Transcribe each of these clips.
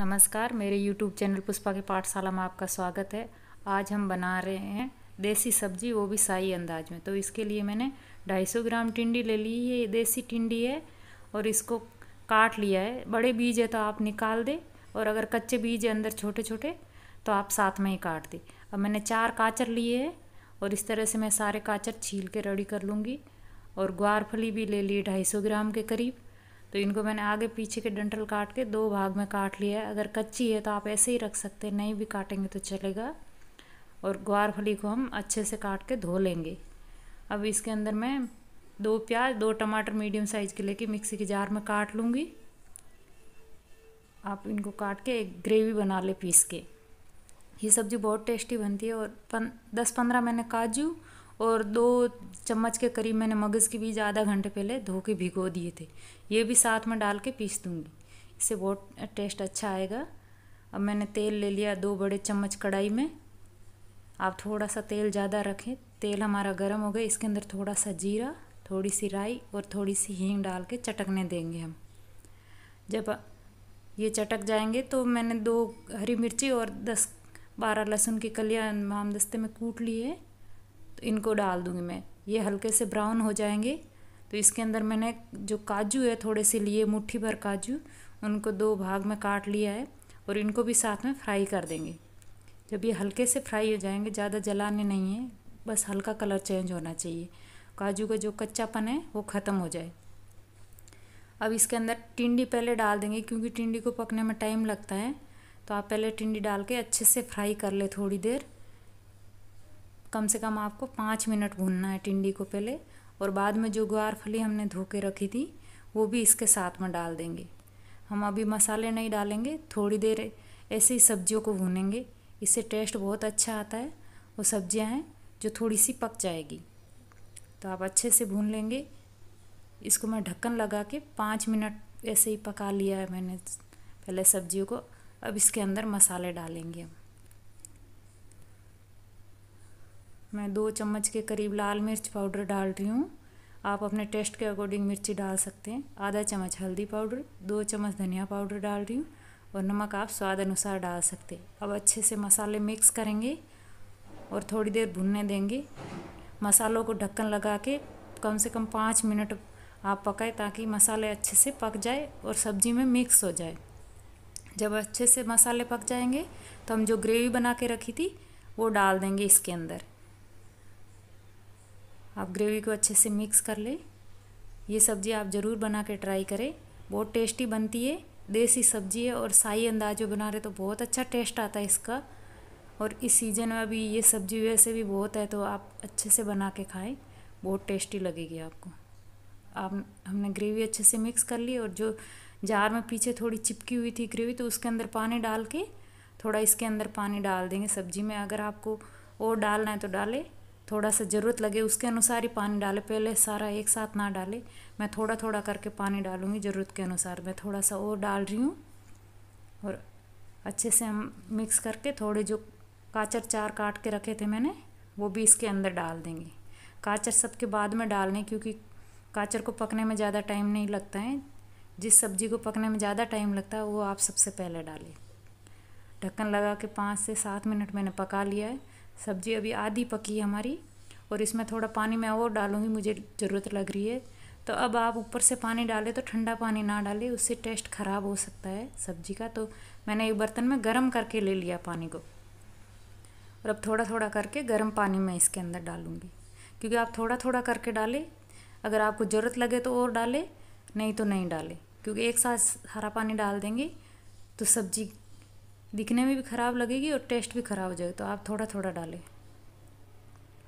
नमस्कार मेरे YouTube channel Pushpa की पाठशाला में आपका स्वागत है आज हम बना रहे हैं देसी सब्जी वो भी साई अंदाज में तो इसके लिए मैंने 250 ग्राम टिंडी ले ली है ये देसी टिंडी है और इसको काट लिया है बड़े बीज है तो आप निकाल दें और अगर कच्चे बीज है अंदर छोटे छोटे तो आप साथ में ही काट दें अब मैंने चार काचर लिए है और इस तरह से मैं सारे काचर छील के रेडी कर लूँगी और ग्वारफली भी ले ली ढाई ग्राम के करीब तो इनको मैंने आगे पीछे के डंटल काट के दो भाग में काट लिया है अगर कच्ची है तो आप ऐसे ही रख सकते हैं नहीं भी काटेंगे तो चलेगा और ग्वार फली को हम अच्छे से काट के धो लेंगे अब इसके अंदर मैं दो प्याज दो टमाटर मीडियम साइज़ के लेके मिक्सी के जार में काट लूँगी आप इनको काट के एक ग्रेवी बना ले पीस के ये सब्ज़ी बहुत टेस्टी बनती है और पन दस पंद्रह मैंने काजू और दो चम्मच के करीब मैंने मगज़ के बीज आधा घंटे पहले धो के भिगो दिए थे ये भी साथ में डाल के पीस दूँगी इससे बहुत टेस्ट अच्छा आएगा अब मैंने तेल ले लिया दो बड़े चम्मच कढ़ाई में आप थोड़ा सा तेल ज़्यादा रखें तेल हमारा गर्म हो गया इसके अंदर थोड़ा सा जीरा थोड़ी सी राई और थोड़ी सी हींग डाल के चटकने देंगे हम जब ये चटक जाएंगे तो मैंने दो हरी मिर्ची और दस बारह लहसुन की कलियाँ आमदस्ते में कूट ली है तो इनको डाल दूँगी मैं ये हल्के से ब्राउन हो जाएंगे तो इसके अंदर मैंने जो काजू है थोड़े से लिए मुट्ठी भर काजू उनको दो भाग में काट लिया है और इनको भी साथ में फ्राई कर देंगे जब ये हल्के से फ्राई हो जाएंगे ज़्यादा जलाने नहीं है बस हल्का कलर चेंज होना चाहिए काजू का जो कच्चापन है वो ख़त्म हो जाए अब इसके अंदर टिंडी पहले डाल देंगे क्योंकि टिंडी को पकने में टाइम लगता है तो आप पहले टिंडी डाल के अच्छे से फ्राई कर ले थोड़ी देर कम से कम आपको पाँच मिनट भूनना है टिंडी को पहले और बाद में जो ग्वार फली हमने धो के रखी थी वो भी इसके साथ में डाल देंगे हम अभी मसाले नहीं डालेंगे थोड़ी देर ऐसे ही सब्जियों को भूनेंगे इससे टेस्ट बहुत अच्छा आता है वो सब्जियाँ हैं जो थोड़ी सी पक जाएगी तो आप अच्छे से भून लेंगे इसको मैं ढक्कन लगा के पाँच मिनट ऐसे ही पका लिया है मैंने पहले सब्जियों को अब इसके अंदर मसाले डालेंगे हम मैं दो चम्मच के करीब लाल मिर्च पाउडर डाल रही हूँ आप अपने टेस्ट के अकॉर्डिंग मिर्ची डाल सकते हैं आधा चम्मच हल्दी पाउडर दो चम्मच धनिया पाउडर डाल रही हूँ और नमक आप स्वाद अनुसार डाल सकते हैं अब अच्छे से मसाले मिक्स करेंगे और थोड़ी देर भुनने देंगे मसालों को ढक्कन लगा के कम से कम पाँच मिनट आप पकाएं ताकि मसाले अच्छे से पक जाए और सब्ज़ी में मिक्स हो जाए जब अच्छे से मसाले पक जाएंगे तो हम जो ग्रेवी बना के रखी थी वो डाल देंगे इसके अंदर आप ग्रेवी को अच्छे से मिक्स कर लें ये सब्ज़ी आप ज़रूर बना के ट्राई करें बहुत टेस्टी बनती है देसी सब्ज़ी है और साई अंदाज में बना रहे तो बहुत अच्छा टेस्ट आता है इसका और इस सीज़न में अभी ये सब्ज़ी वैसे भी बहुत है तो आप अच्छे से बना के खाएं बहुत टेस्टी लगेगी आपको आप हमने ग्रेवी अच्छे से मिक्स कर ली और जो जार में पीछे थोड़ी चिपकी हुई थी ग्रेवी तो उसके अंदर पानी डाल के थोड़ा इसके अंदर पानी डाल देंगे सब्ज़ी में अगर आपको और डालना है तो डालें थोड़ा सा ज़रूरत लगे उसके अनुसार ही पानी डालें पहले सारा एक साथ ना डालें मैं थोड़ा थोड़ा करके पानी डालूँगी ज़रूरत के अनुसार मैं थोड़ा सा और डाल रही हूँ और अच्छे से हम मिक्स करके थोड़े जो काचर चार काट के रखे थे मैंने वो भी इसके अंदर डाल देंगे काचर सबके बाद में डालने क्योंकि काचर को पकने में ज़्यादा टाइम नहीं लगता है जिस सब्ज़ी को पकने में ज़्यादा टाइम लगता है वो आप सबसे पहले डालें ढक्कन लगा के पाँच से सात मिनट मैंने पका लिया है सब्ज़ी अभी आधी पकी है हमारी और इसमें थोड़ा पानी मैं और डालूँगी मुझे ज़रूरत लग रही है तो अब आप ऊपर से पानी डालें तो ठंडा पानी ना डालें उससे टेस्ट ख़राब हो सकता है सब्ज़ी का तो मैंने एक बर्तन में गर्म करके ले लिया पानी को और अब थोड़ा थोड़ा करके गर्म पानी मैं इसके अंदर डालूँगी क्योंकि आप थोड़ा थोड़ा करके डालें अगर आपको ज़रूरत लगे तो और डालें नहीं तो नहीं डालें क्योंकि एक साथ हरा पानी डाल देंगे तो सब्ज़ी दिखने में भी ख़राब लगेगी और टेस्ट भी ख़राब हो जाएगा तो आप थोड़ा थोड़ा डालें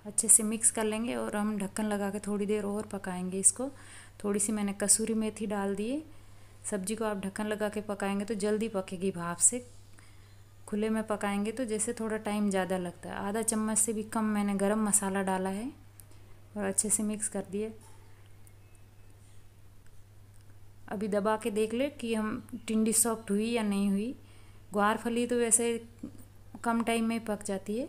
अच्छे से मिक्स कर लेंगे और हम ढक्कन लगा के थोड़ी देर और पकाएंगे इसको थोड़ी सी मैंने कसूरी मेथी डाल दिए सब्जी को आप ढक्कन लगा के पकाएंगे तो जल्दी पकेगी भाप से खुले में पकाएंगे तो जैसे थोड़ा टाइम ज़्यादा लगता है आधा चम्मच से भी कम मैंने गरम मसाला डाला है और अच्छे से मिक्स कर दिए अभी दबा के देख ले कि हम टिंडी सॉफ्ट हुई या नहीं हुई ग्वार फली तो वैसे कम टाइम में पक जाती है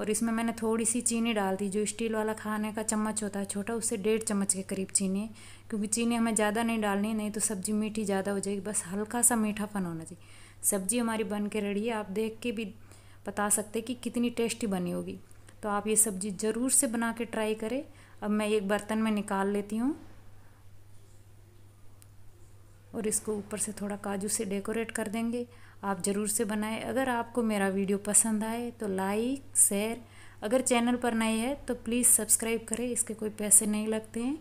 और इसमें मैंने थोड़ी सी चीनी डाल दी जो स्टील वाला खाने का चम्मच होता है छोटा उससे डेढ़ चम्मच के करीब चीनी है क्योंकि चीनी हमें ज़्यादा नहीं डालनी नहीं तो सब्ज़ी मीठी ज़्यादा हो जाएगी बस हल्का सा मीठापन होना चाहिए सब्ज़ी हमारी बन के रेडी है आप देख के भी बता सकते कि कितनी टेस्टी बनी होगी तो आप ये सब्ज़ी ज़रूर से बना के ट्राई करें अब मैं एक बर्तन में निकाल लेती हूँ और इसको ऊपर से थोड़ा काजू से डेकोरेट कर देंगे आप ज़रूर से बनाएं अगर आपको मेरा वीडियो पसंद आए तो लाइक शेयर अगर चैनल पर नए है तो प्लीज़ सब्सक्राइब करें इसके कोई पैसे नहीं लगते हैं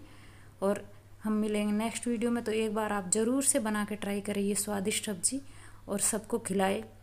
और हम मिलेंगे नेक्स्ट वीडियो में तो एक बार आप ज़रूर से बना के ट्राई करें ये स्वादिष्ट सब्ज़ी और सबको खिलाएं